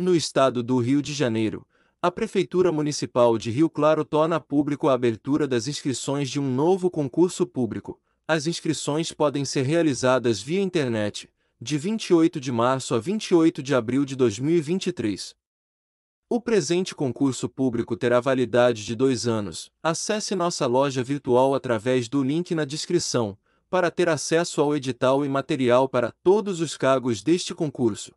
No estado do Rio de Janeiro, a Prefeitura Municipal de Rio Claro torna público a abertura das inscrições de um novo concurso público. As inscrições podem ser realizadas via internet, de 28 de março a 28 de abril de 2023. O presente concurso público terá validade de dois anos. Acesse nossa loja virtual através do link na descrição, para ter acesso ao edital e material para todos os cargos deste concurso.